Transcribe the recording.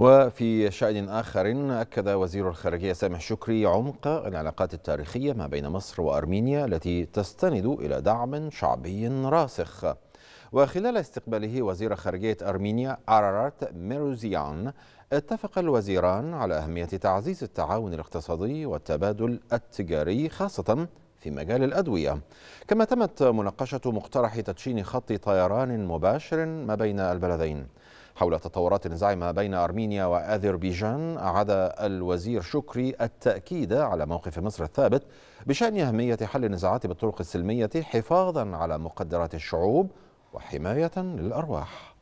وفي شأن آخر أكد وزير الخارجية سامح شكري عمق العلاقات التاريخية ما بين مصر وأرمينيا التي تستند إلى دعم شعبي راسخ وخلال استقباله وزير خارجية أرمينيا أرارات ميروزيان اتفق الوزيران على أهمية تعزيز التعاون الاقتصادي والتبادل التجاري خاصة في مجال الأدوية كما تمت مناقشة مقترح تدشين خط طيران مباشر ما بين البلدين حول تطورات النزاع ما بين أرمينيا وأذربيجان أعاد الوزير شكري التأكيد على موقف مصر الثابت بشأن أهمية حل النزاعات بالطرق السلمية حفاظا على مقدرات الشعوب وحماية للأرواح